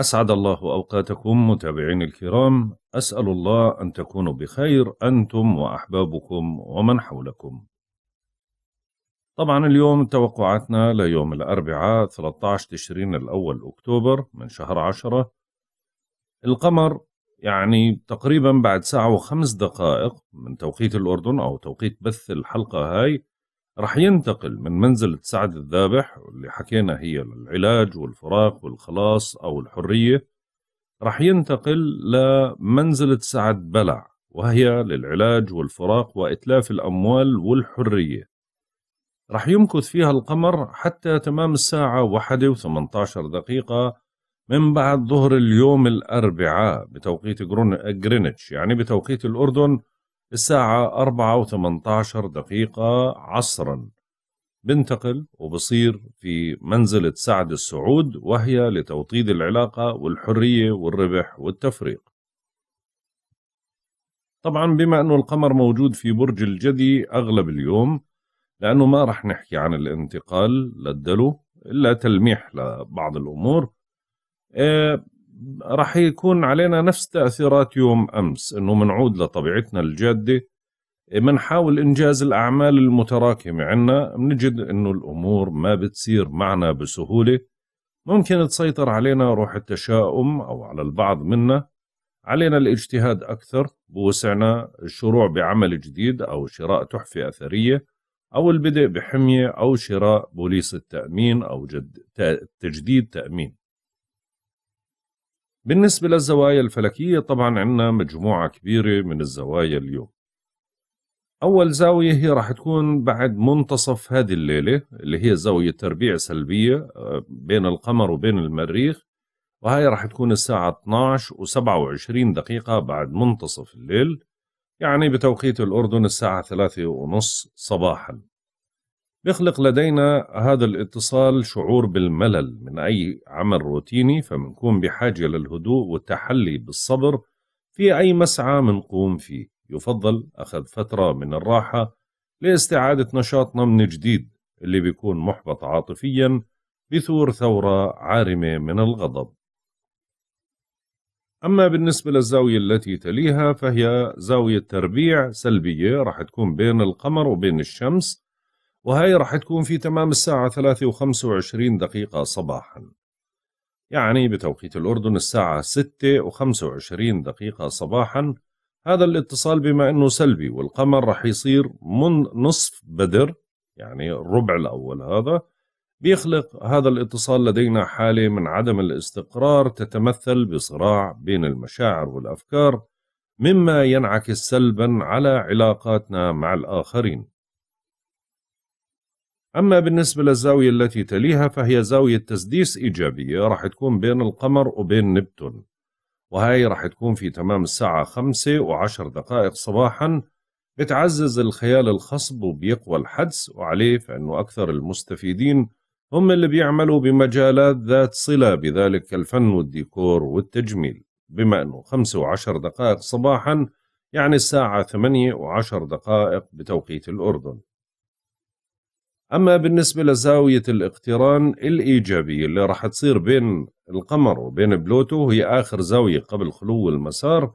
أسعد الله أوقاتكم متابعين الكرام أسأل الله أن تكونوا بخير أنتم وأحبابكم ومن حولكم طبعا اليوم توقعاتنا ليوم الأربعاء 13 تشرين الأول أكتوبر من شهر عشرة القمر يعني تقريبا بعد ساعة وخمس دقائق من توقيت الأردن أو توقيت بث الحلقة هاي رح ينتقل من منزلة سعد الذابح اللي حكينا هي العلاج والفراق والخلاص أو الحرية رح ينتقل لمنزلة سعد بلع وهي للعلاج والفراق وإتلاف الأموال والحرية رح يمكث فيها القمر حتى تمام الساعة واحدة وثمنتاشر دقيقة من بعد ظهر اليوم الأربعاء بتوقيت جرينتش يعني بتوقيت الأردن الساعة أربعة وثمنتاشر دقيقة عصرا بنتقل وبصير في منزلة سعد السعود وهي لتوطيد العلاقة والحرية والربح والتفريق طبعا بما أنه القمر موجود في برج الجدي أغلب اليوم لأنه ما رح نحكي عن الانتقال للدلو إلا تلميح لبعض الأمور آه، راح يكون علينا نفس تاثيرات يوم امس انه منعود لطبيعتنا الجاده بنحاول انجاز الاعمال المتراكمه عنا بنجد انه الامور ما بتصير معنا بسهوله ممكن تسيطر علينا روح التشاؤم او على البعض منا علينا الاجتهاد اكثر بوسعنا الشروع بعمل جديد او شراء تحفه اثريه او البدء بحميه او شراء بوليس التامين او جد تجديد تامين بالنسبة للزوايا الفلكية طبعا عندنا مجموعة كبيرة من الزوايا اليوم أول زاوية هي راح تكون بعد منتصف هذه الليلة اللي هي زاوية تربيع سلبية آه، بين القمر وبين المريخ وهي راح تكون الساعة 12 و27 دقيقة بعد منتصف الليل يعني بتوقيت الأردن الساعة 3 ونص صباحا يخلق لدينا هذا الاتصال شعور بالملل من أي عمل روتيني فمنكون بحاجة للهدوء والتحلي بالصبر في أي مسعى منقوم فيه يفضل أخذ فترة من الراحة لاستعادة نشاطنا من جديد اللي بيكون محبط عاطفيا بثور ثورة عارمة من الغضب أما بالنسبة للزاوية التي تليها فهي زاوية تربيع سلبية راح تكون بين القمر وبين الشمس وهي راح تكون في تمام الساعة 3 و25 دقيقة صباحا يعني بتوقيت الأردن الساعة 6 و25 دقيقة صباحا هذا الاتصال بما أنه سلبي والقمر راح يصير من نصف بدر يعني الربع الأول هذا بيخلق هذا الاتصال لدينا حالة من عدم الاستقرار تتمثل بصراع بين المشاعر والأفكار مما ينعكس سلبا على علاقاتنا مع الآخرين أما بالنسبة للزاوية التي تليها فهي زاوية تسديس إيجابية راح تكون بين القمر وبين نبتون وهي راح تكون في تمام الساعة خمسة وعشر دقائق صباحا بتعزز الخيال الخصب وبيقوى الحدس وعليه فإنه أكثر المستفيدين هم اللي بيعملوا بمجالات ذات صلة بذلك كالفن والديكور والتجميل بما أنه خمسة وعشر دقائق صباحا يعني الساعة ثمانية وعشر دقائق بتوقيت الأردن أما بالنسبة لزاوية الاقتران الإيجابية اللي راح تصير بين القمر وبين بلوتو هي آخر زاوية قبل خلو المسار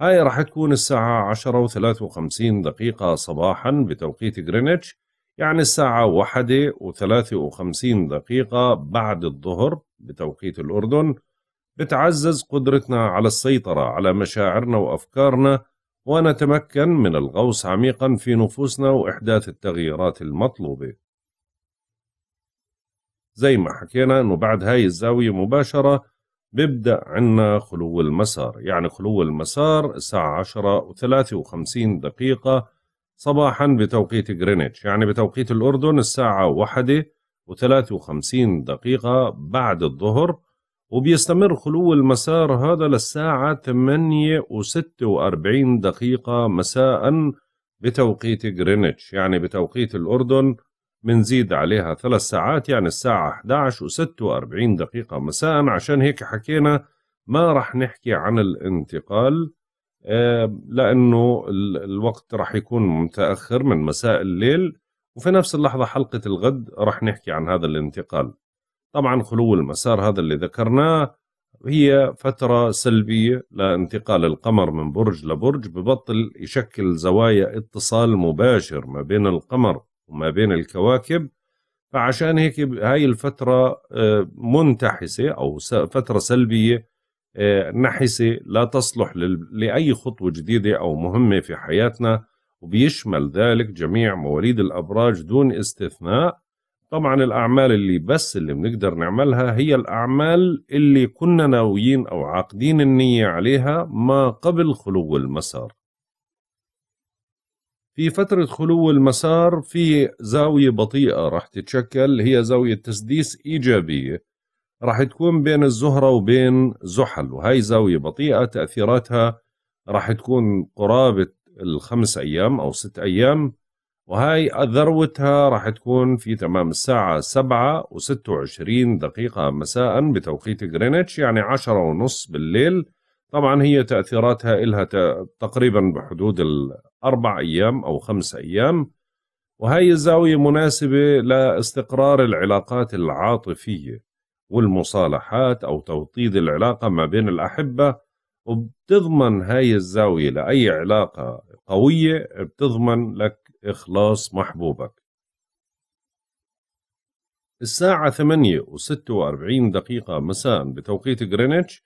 هاي راح تكون الساعة 10 و53 دقيقة صباحا بتوقيت غرينتش يعني الساعة 1 و53 دقيقة بعد الظهر بتوقيت الأردن بتعزز قدرتنا على السيطرة على مشاعرنا وأفكارنا ونتمكن من الغوص عميقا في نفوسنا وإحداث التغييرات المطلوبة زي ما حكينا انه بعد هاي الزاوية مباشرة بيبدأ عنا خلو المسار يعني خلو المسار الساعة عشرة وثلاثة وخمسين دقيقة صباحا بتوقيت جرينتش يعني بتوقيت الأردن الساعة واحدة وثلاثة وخمسين دقيقة بعد الظهر وبيستمر خلو المسار هذا للساعة ثمانية وستة وأربعين دقيقة مساء بتوقيت جرينتش يعني بتوقيت الأردن بنزيد عليها ثلاث ساعات يعني الساعة 11 و46 دقيقة مساء عشان هيك حكينا ما رح نحكي عن الانتقال آه، لأنه الوقت رح يكون متأخر من مساء الليل وفي نفس اللحظة حلقة الغد رح نحكي عن هذا الانتقال طبعا خلو المسار هذا اللي ذكرناه هي فترة سلبية لانتقال القمر من برج لبرج ببطل يشكل زوايا اتصال مباشر ما بين القمر وما بين الكواكب فعشان هيك هاي الفترة آه، منتحسة أو فترة سلبية آه، نحسة لا تصلح لأي خطوة جديدة أو مهمة في حياتنا وبيشمل ذلك جميع مواليد الأبراج دون استثناء طبعا الأعمال اللي بس اللي بنقدر نعملها هي الأعمال اللي كنا ناويين أو عاقدين النية عليها ما قبل خلو المسار في فترة خلو المسار في زاوية بطيئة راح تتشكل هي زاوية تسديس إيجابية راح تكون بين الزهرة وبين زحل وهي زاوية بطيئة تأثيراتها راح تكون قرابة الخمس أيام أو ست أيام وهي ذروتها راح تكون في تمام الساعة سبعة وستة وعشرين دقيقة مساء بتوقيت غرينتش يعني عشرة ونص بالليل طبعا هي تأثيراتها إلها تقريبا بحدود أربع أيام أو خمس أيام وهي الزاوية مناسبة لاستقرار العلاقات العاطفية والمصالحات أو توطيد العلاقة ما بين الأحبة وبتضمن هاي الزاوية لأي علاقة قوية بتضمن لك إخلاص محبوبك الساعة ثمانية وستة وأربعين دقيقة مساء بتوقيت غرينتش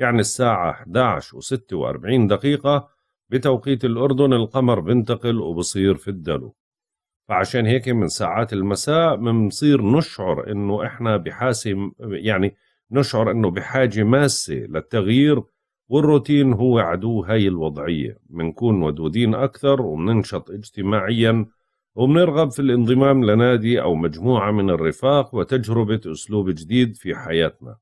يعني الساعة 11 و 46 دقيقة بتوقيت الأردن القمر بنتقل وبصير في الدلو فعشان هيك من ساعات المساء بنصير نشعر انه احنا بحاسه يعني نشعر انه بحاجه ماسه للتغيير والروتين هو عدو هاي الوضعيه بنكون ودودين اكثر وبننشط اجتماعيا وبنرغب في الانضمام لنادي او مجموعه من الرفاق وتجربه اسلوب جديد في حياتنا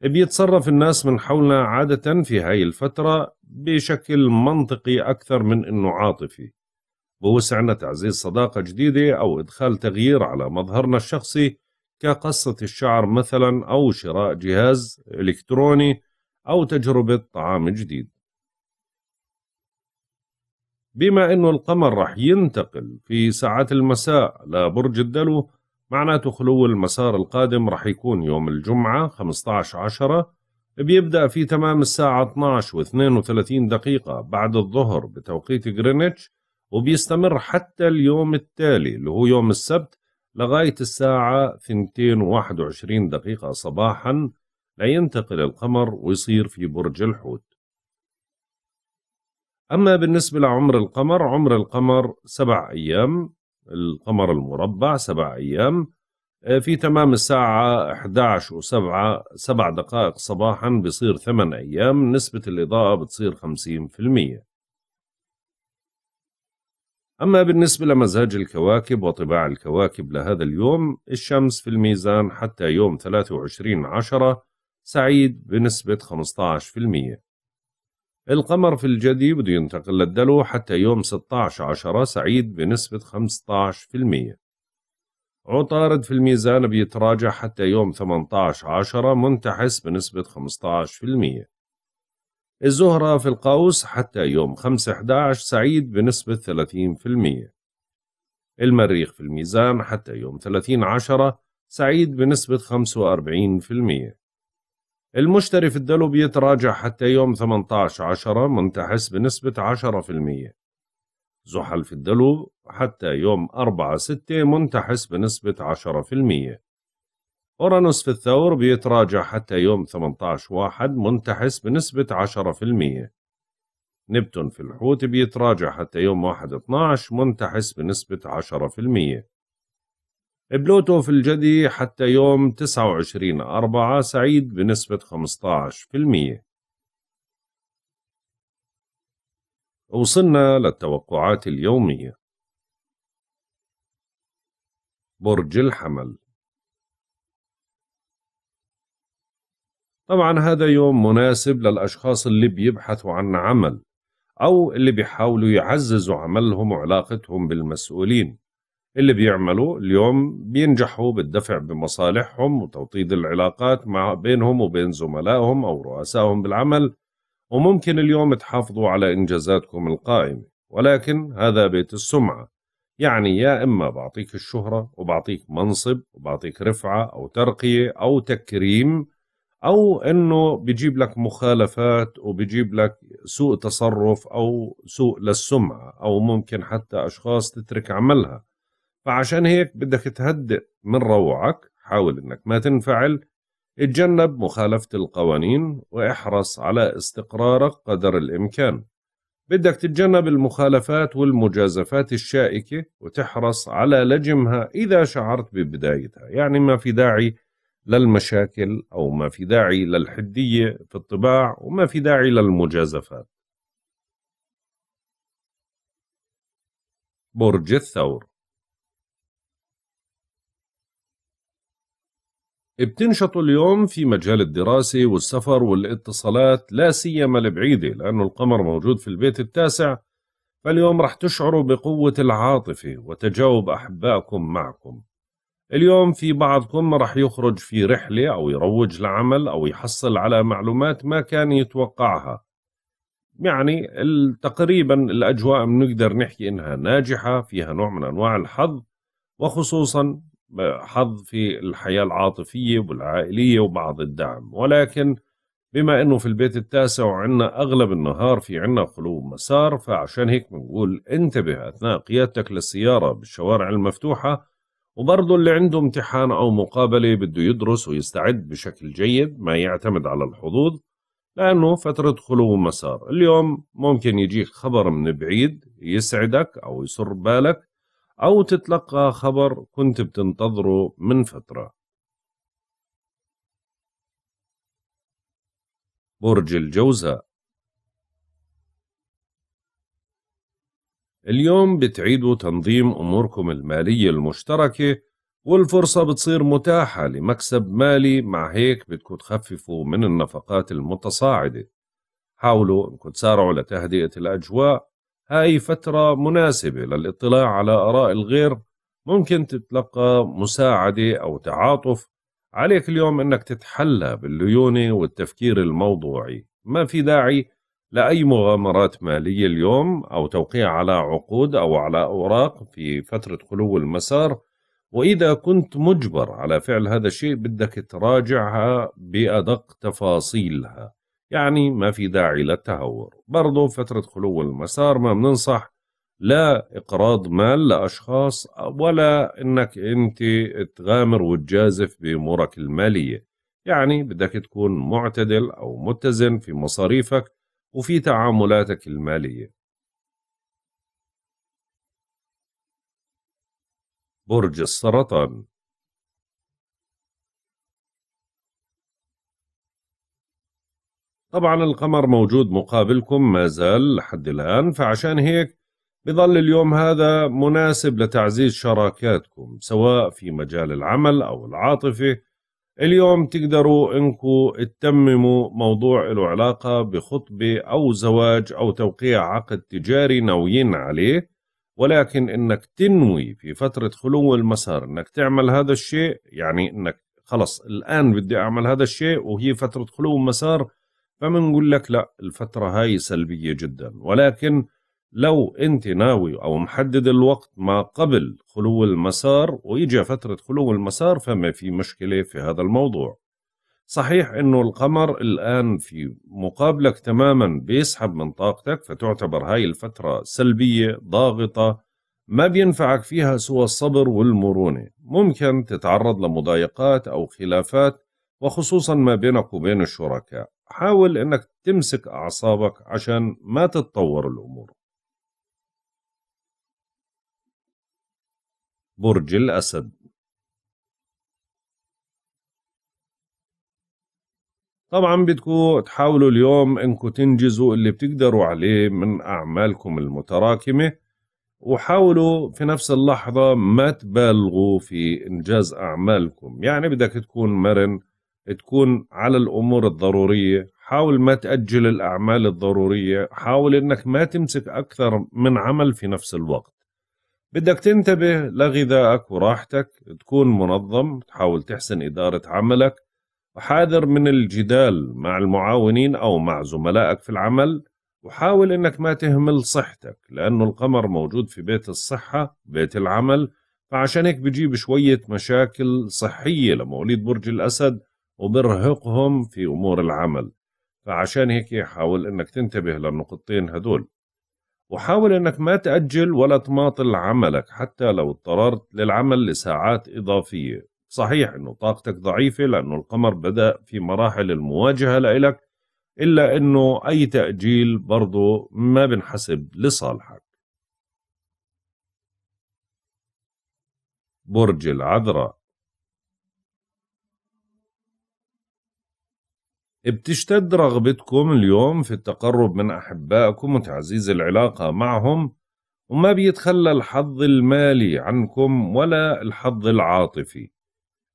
بيتصرف الناس من حولنا عادة في هاي الفترة بشكل منطقي أكثر من أنه عاطفي بوسعنا تعزيز صداقة جديدة أو إدخال تغيير على مظهرنا الشخصي كقصة الشعر مثلا أو شراء جهاز إلكتروني أو تجربة طعام جديد بما أنه القمر رح ينتقل في ساعات المساء لبرج الدلو معناته خلو المسار القادم رح يكون يوم الجمعة 15 عشرة بيبدأ في تمام الساعة 12 و 32 دقيقة بعد الظهر بتوقيت غرينتش وبيستمر حتى اليوم التالي اللي هو يوم السبت لغاية الساعة 221 دقيقة صباحا لينتقل القمر ويصير في برج الحوت أما بالنسبة لعمر القمر عمر القمر سبع أيام القمر المربع سبع أيام آه، في تمام الساعة 11 و7 7 دقائق صباحا بصير 8 أيام نسبة الإضاءة بتصير 50% أما بالنسبة لمزاج الكواكب وطباع الكواكب لهذا اليوم الشمس في الميزان حتى يوم 23 عشرة سعيد بنسبة 15% القمر في الجدي بده ينتقل للدلو حتى يوم 16 عشرة سعيد بنسبة 15% عطارد في الميزان بيتراجع حتى يوم 18 عشرة منتحس بنسبة 15% الزهرة في القوس حتى يوم 5 11 سعيد بنسبة 30% المريخ في الميزان حتى يوم 30 عشرة سعيد بنسبة 45% المشتري في الدلو بيتراجع حتى يوم 18 عشرة منتحس بنسبة 10% زحل في الدلو حتى يوم 4-6 منتحس بنسبة 10% أورانوس في الثور بيتراجع حتى يوم 18-1 منتحس بنسبة 10% نبتون في الحوت بيتراجع حتى يوم 1-12 منتحس بنسبة 10% بلوتو في الجدي حتى يوم 29 أربعة سعيد بنسبة 15% وصلنا للتوقعات اليومية برج الحمل طبعا هذا يوم مناسب للأشخاص اللي بيبحثوا عن عمل أو اللي بيحاولوا يعززوا عملهم وعلاقتهم بالمسؤولين اللي بيعملوا اليوم بينجحوا بالدفع بمصالحهم وتوطيد العلاقات مع بينهم وبين زملائهم أو رؤسائهم بالعمل وممكن اليوم تحافظوا على إنجازاتكم القائمة ولكن هذا بيت السمعة يعني يا إما بعطيك الشهرة وبعطيك منصب وبعطيك رفعة أو ترقية أو تكريم أو إنه بجيب لك مخالفات وبجيب لك سوء تصرف أو سوء للسمعة أو ممكن حتى أشخاص تترك عملها فعشان هيك بدك تهدئ من روعك حاول إنك ما تنفعل اتجنب مخالفة القوانين واحرص على استقرارك قدر الإمكان بدك تتجنب المخالفات والمجازفات الشائكة وتحرص على لجمها إذا شعرت ببدايتها يعني ما في داعي للمشاكل أو ما في داعي للحدية في الطباع وما في داعي للمجازفات برج الثور بتنشطوا اليوم في مجال الدراسة والسفر والاتصالات لا سيما البعيدة لأنه القمر موجود في البيت التاسع فاليوم رح تشعروا بقوة العاطفة وتجاوب أحبائكم معكم اليوم في بعضكم رح يخرج في رحلة أو يروج لعمل أو يحصل على معلومات ما كان يتوقعها يعني تقريبا الأجواء بنقدر نحكي إنها ناجحة فيها نوع من أنواع الحظ وخصوصا حظ في الحياة العاطفية والعائلية وبعض الدعم ولكن بما أنه في البيت التاسع وعنا أغلب النهار في عنا خلو مسار فعشان هيك بنقول انتبه أثناء قيادتك للسيارة بالشوارع المفتوحة وبرضه اللي عنده امتحان أو مقابلة بده يدرس ويستعد بشكل جيد ما يعتمد على الحظوظ لأنه فترة خلو مسار اليوم ممكن يجيك خبر من بعيد يسعدك أو يسر بالك أو تتلقى خبر كنت بتنتظره من فترة برج الجوزاء اليوم بتعيدوا تنظيم أموركم المالية المشتركة والفرصة بتصير متاحة لمكسب مالي مع هيك بدكم تخففوا من النفقات المتصاعدة حاولوا انكم تسارعوا لتهدئة الأجواء هاي فترة مناسبة للاطلاع على آراء الغير ممكن تتلقى مساعدة أو تعاطف عليك اليوم أنك تتحلى بالليونة والتفكير الموضوعي ما في داعي لأي مغامرات مالية اليوم أو توقيع على عقود أو على أوراق في فترة خلو المسار وإذا كنت مجبر على فعل هذا الشيء بدك تراجعها بأدق تفاصيلها يعني ما في داعي للتهور برضه فترة خلو المسار ما بننصح لا إقراض مال لأشخاص ولا إنك أنت تغامر وتجازف بأمورك المالية يعني بدك تكون معتدل أو متزن في مصاريفك وفي تعاملاتك المالية برج السرطان طبعا القمر موجود مقابلكم ما زال لحد الآن فعشان هيك بظل اليوم هذا مناسب لتعزيز شراكاتكم سواء في مجال العمل أو العاطفة اليوم تقدروا انكم تتمموا موضوع له علاقة بخطبة أو زواج أو توقيع عقد تجاري ناويين عليه ولكن انك تنوي في فترة خلو المسار انك تعمل هذا الشيء يعني انك خلص الآن بدي أعمل هذا الشيء وهي فترة خلو المسار فبنقول لك لا الفترة هاي سلبية جدا ولكن لو انت ناوي او محدد الوقت ما قبل خلو المسار ويجي فترة خلو المسار فما في مشكلة في هذا الموضوع صحيح انه القمر الان في مقابلك تماما بيسحب من طاقتك فتعتبر هاي الفترة سلبية ضاغطة ما بينفعك فيها سوى الصبر والمرونة ممكن تتعرض لمضايقات او خلافات وخصوصا ما بينك وبين الشركاء حاول انك تمسك اعصابك عشان ما تتطور الامور برج الاسد طبعا بدكو تحاولوا اليوم انكم تنجزوا اللي بتقدروا عليه من اعمالكم المتراكمه وحاولوا في نفس اللحظه ما تبالغوا في انجاز اعمالكم يعني بدك تكون مرن تكون على الامور الضروريه حاول ما تاجل الاعمال الضروريه حاول انك ما تمسك اكثر من عمل في نفس الوقت بدك تنتبه لغذائك وراحتك تكون منظم تحاول تحسن اداره عملك وحاذر من الجدال مع المعاونين او مع زملائك في العمل وحاول انك ما تهمل صحتك لانه القمر موجود في بيت الصحه بيت العمل فعشان هيك بجيب شويه مشاكل صحيه لمواليد برج الاسد وبرهقهم في أمور العمل فعشان هيك حاول أنك تنتبه للنقطتين هدول وحاول أنك ما تأجل ولا تماطل عملك حتى لو اضطررت للعمل لساعات إضافية صحيح أنه طاقتك ضعيفة لأنه القمر بدأ في مراحل المواجهة لإلك إلا أنه أي تأجيل برضه ما بنحسب لصالحك برج العذراء بتشتد رغبتكم اليوم في التقرب من أحبائكم وتعزيز العلاقة معهم وما بيتخلى الحظ المالي عنكم ولا الحظ العاطفي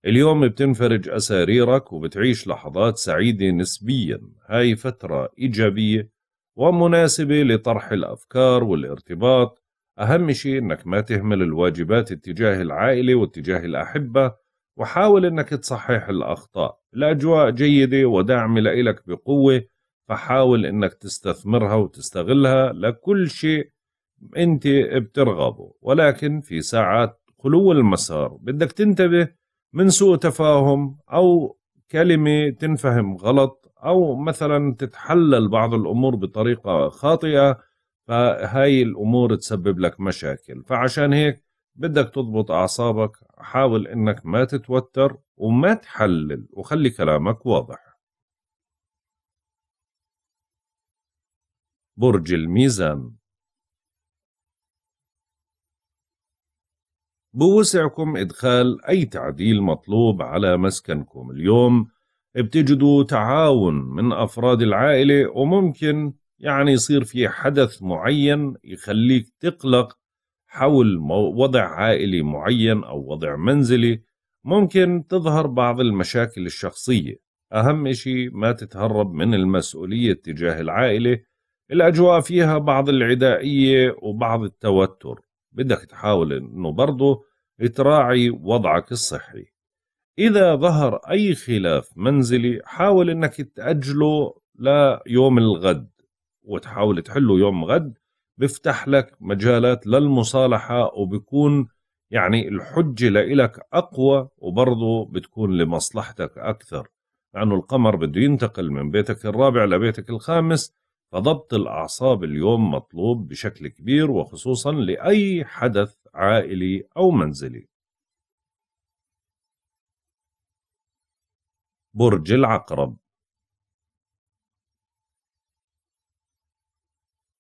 اليوم بتنفرج أساريرك وبتعيش لحظات سعيدة نسبيا هاي فترة إيجابية ومناسبة لطرح الأفكار والارتباط أهم شيء أنك ما تهمل الواجبات اتجاه العائلة واتجاه الأحبة وحاول أنك تصحح الأخطاء الأجواء جيدة ودعم لإلك بقوة فحاول أنك تستثمرها وتستغلها لكل شيء أنت بترغبه ولكن في ساعات خلو المسار بدك تنتبه من سوء تفاهم أو كلمة تنفهم غلط أو مثلا تتحلل بعض الأمور بطريقة خاطئة فهاي الأمور تسبب لك مشاكل فعشان هيك بدك تضبط أعصابك حاول انك ما تتوتر وما تحلل وخلي كلامك واضح برج الميزان بوسعكم إدخال أي تعديل مطلوب على مسكنكم اليوم بتجدوا تعاون من أفراد العائلة وممكن يعني يصير في حدث معين يخليك تقلق حول وضع عائلي معين أو وضع منزلي ممكن تظهر بعض المشاكل الشخصية أهم شيء ما تتهرب من المسؤولية تجاه العائلة الأجواء فيها بعض العدائية وبعض التوتر بدك تحاول أنه برضه تراعي وضعك الصحي إذا ظهر أي خلاف منزلي حاول أنك تأجله ليوم الغد وتحاول تحله يوم غد بيفتح لك مجالات للمصالحة وبكون يعني الحجة لإلك أقوى وبرضه بتكون لمصلحتك أكثر لأنه القمر بده ينتقل من بيتك الرابع لبيتك الخامس فضبط الأعصاب اليوم مطلوب بشكل كبير وخصوصا لأي حدث عائلي أو منزلي برج العقرب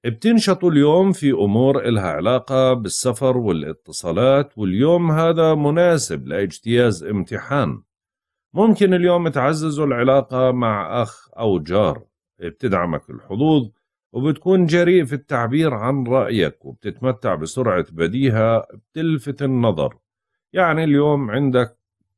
بتنشطوا اليوم في أمور إلها علاقة بالسفر والاتصالات واليوم هذا مناسب لاجتياز امتحان ممكن اليوم تعززوا العلاقة مع أخ أو جار بتدعمك الحظوظ وبتكون جريء في التعبير عن رأيك وبتتمتع بسرعة بديهة بتلفت النظر يعني اليوم عندك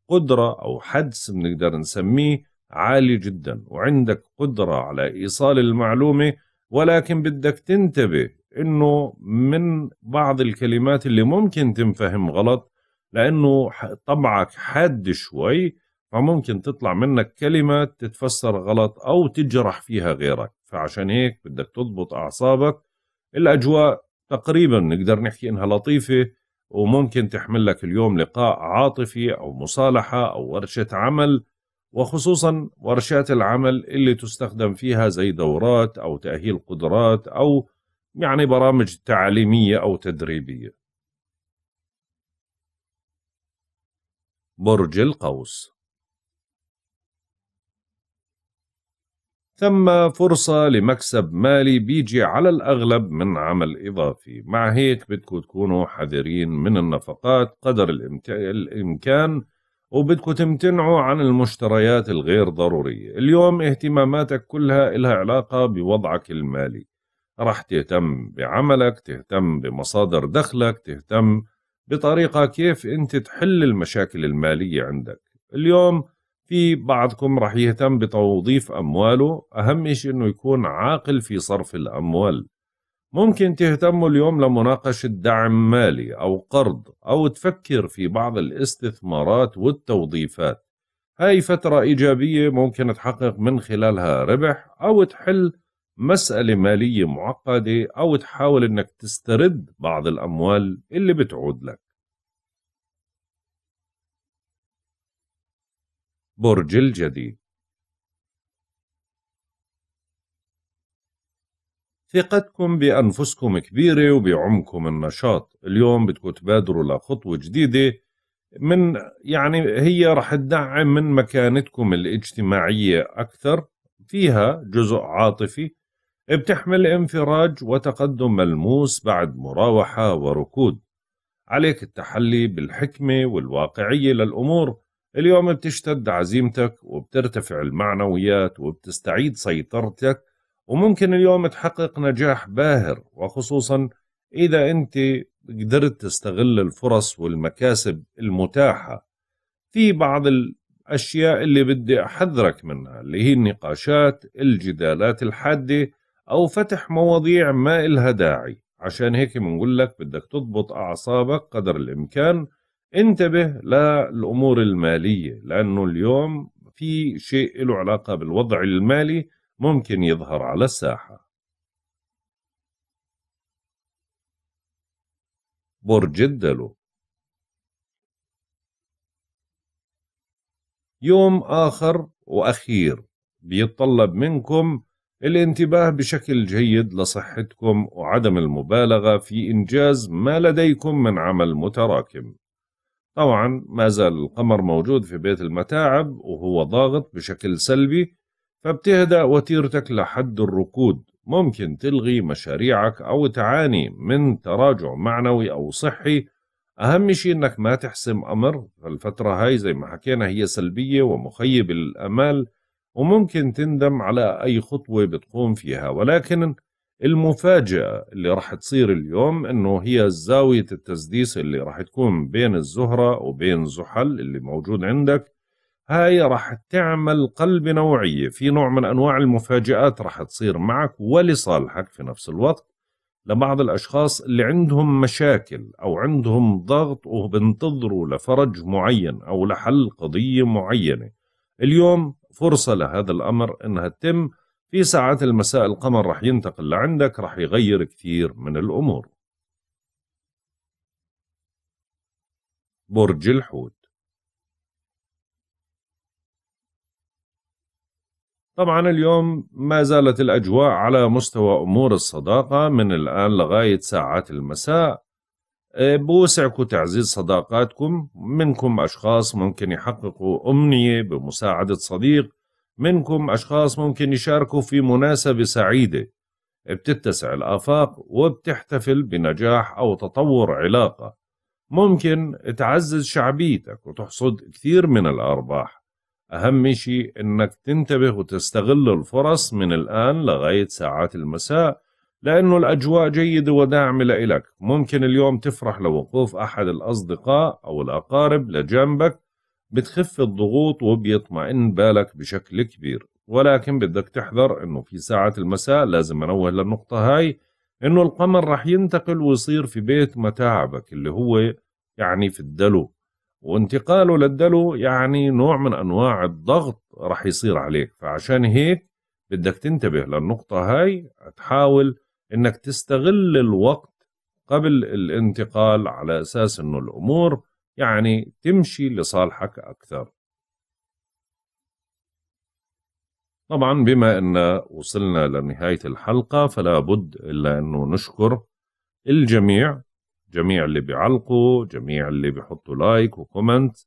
قدرة أو حدس بنقدر نسميه عالي جدا وعندك قدرة على إيصال المعلومة ولكن بدك تنتبه انه من بعض الكلمات اللي ممكن تنفهم غلط لانه طبعك حاد شوي فممكن تطلع منك كلمات تتفسر غلط او تجرح فيها غيرك فعشان هيك بدك تضبط اعصابك الاجواء تقريبا نقدر نحكي انها لطيفه وممكن تحمل لك اليوم لقاء عاطفي او مصالحه او ورشه عمل وخصوصا ورشات العمل اللي تستخدم فيها زي دورات أو تأهيل قدرات أو يعني برامج تعليمية أو تدريبية برج القوس ثم فرصة لمكسب مالي بيجي على الأغلب من عمل إضافي مع هيك بدكم تكونوا حذرين من النفقات قدر الإمكان وبدكم تمتنعوا عن المشتريات الغير ضرورية اليوم اهتماماتك كلها إلها علاقة بوضعك المالي رح تهتم بعملك تهتم بمصادر دخلك تهتم بطريقة كيف أنت تحل المشاكل المالية عندك اليوم في بعضكم رح يهتم بتوظيف أمواله أهم شيء أنه يكون عاقل في صرف الأموال ممكن تهتموا اليوم لمناقشة دعم مالي أو قرض أو تفكر في بعض الاستثمارات والتوظيفات هاي فترة إيجابية ممكن تحقق من خلالها ربح أو تحل مسألة مالية معقدة أو تحاول أنك تسترد بعض الأموال اللي بتعود لك برج الجديد ثقتكم بأنفسكم كبيرة وبعمكم النشاط اليوم بدكم تبادروا لخطوة جديدة من يعني هي رح تدعم من مكانتكم الاجتماعية أكثر فيها جزء عاطفي بتحمل انفراج وتقدم ملموس بعد مراوحة وركود عليك التحلي بالحكمة والواقعية للأمور اليوم بتشتد عزيمتك وبترتفع المعنويات وبتستعيد سيطرتك وممكن اليوم تحقق نجاح باهر وخصوصا إذا أنت قدرت تستغل الفرص والمكاسب المتاحة في بعض الأشياء اللي بدي أحذرك منها اللي هي النقاشات الجدالات الحادة أو فتح مواضيع ما إلها داعي عشان هيك بنقول لك بدك تضبط أعصابك قدر الإمكان انتبه للأمور المالية لأنه اليوم في شيء له علاقة بالوضع المالي ممكن يظهر على الساحة برج الدلو يوم آخر وأخير بيتطلب منكم الانتباه بشكل جيد لصحتكم وعدم المبالغة في إنجاز ما لديكم من عمل متراكم طبعا ما زال القمر موجود في بيت المتاعب وهو ضاغط بشكل سلبي فبتهدأ وتيرتك لحد الركود ممكن تلغي مشاريعك أو تعاني من تراجع معنوي أو صحي أهم شيء إنك ما تحسم أمر فالفترة هاي زي ما حكينا هي سلبية ومخيب الأمال وممكن تندم على أي خطوة بتقوم فيها ولكن المفاجأة اللي راح تصير اليوم إنه هي زاوية التسديس اللي راح تكون بين الزهرة وبين زحل اللي موجود عندك هاي راح تعمل قلب نوعية في نوع من أنواع المفاجآت راح تصير معك ولصالحك في نفس الوقت لبعض الأشخاص اللي عندهم مشاكل أو عندهم ضغط وبنتظروا لفرج معين أو لحل قضية معينة اليوم فرصة لهذا الأمر أنها تتم في ساعات المساء القمر رح ينتقل لعندك رح يغير كثير من الأمور برج الحوت طبعا اليوم ما زالت الأجواء على مستوى أمور الصداقة من الآن لغاية ساعات المساء إيه، بوسعكم تعزيز صداقاتكم منكم أشخاص ممكن يحققوا أمنية بمساعدة صديق منكم أشخاص ممكن يشاركوا في مناسبة سعيدة إيه، بتتسع الآفاق وبتحتفل بنجاح أو تطور علاقة ممكن تعزز شعبيتك وتحصد كثير من الأرباح أهم شيء إنك تنتبه وتستغل الفرص من الآن لغاية ساعات المساء لأنه الأجواء جيدة وداعمة لإلك ممكن اليوم تفرح لوقوف أحد الأصدقاء أو الأقارب لجنبك بتخف الضغوط وبيطمئن بالك بشكل كبير ولكن بدك تحذر إنه في ساعات المساء لازم أنوه للنقطة هاي إنه القمر رح ينتقل ويصير في بيت متاعبك اللي هو يعني في الدلو وانتقاله للدلو يعني نوع من أنواع الضغط رح يصير عليك فعشان هيك بدك تنتبه للنقطة هاي تحاول انك تستغل الوقت قبل الانتقال على اساس انه الامور يعني تمشي لصالحك اكثر طبعا بما ان وصلنا لنهاية الحلقة فلا بد الا انه نشكر الجميع جميع اللي بيعلقوا جميع اللي بيحطوا لايك وكومنت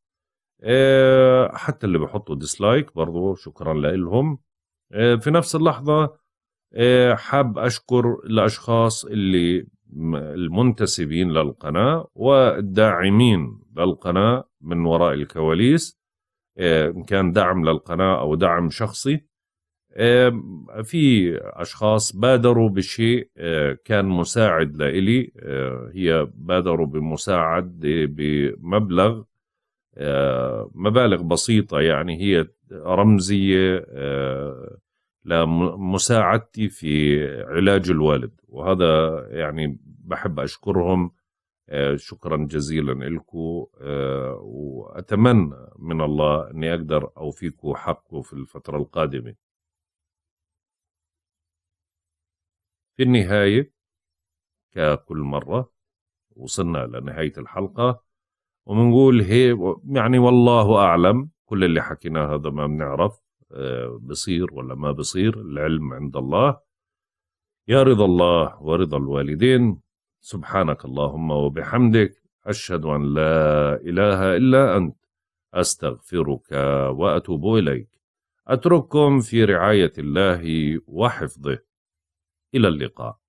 آه، حتى اللي بيحطوا ديسلايك برضو شكرا لهم آه، في نفس اللحظة آه، حاب أشكر الأشخاص اللي المنتسبين للقناة والداعمين للقناة من وراء الكواليس إن كان دعم للقناة أو دعم شخصي في أشخاص بادروا بشيء آه، كان مساعد لإلي آه، هي بادروا بمساعد آه، بمبلغ مبالغ بسيطة يعني هي رمزية لمساعدتي في علاج الوالد وهذا يعني بحب أشكرهم شكرا جزيلا لكم وأتمنى من الله أني أقدر أوفيكم حقه في الفترة القادمة في النهاية ككل مرة وصلنا لنهاية الحلقة وبنقول هي يعني والله أعلم كل اللي حكيناه هذا ما بنعرف آه، بصير ولا ما بصير العلم عند الله يا رضا الله ورضا الوالدين سبحانك اللهم وبحمدك أشهد أن لا إله إلا أنت أستغفرك وأتوب إليك أترككم في رعاية الله وحفظه إلى اللقاء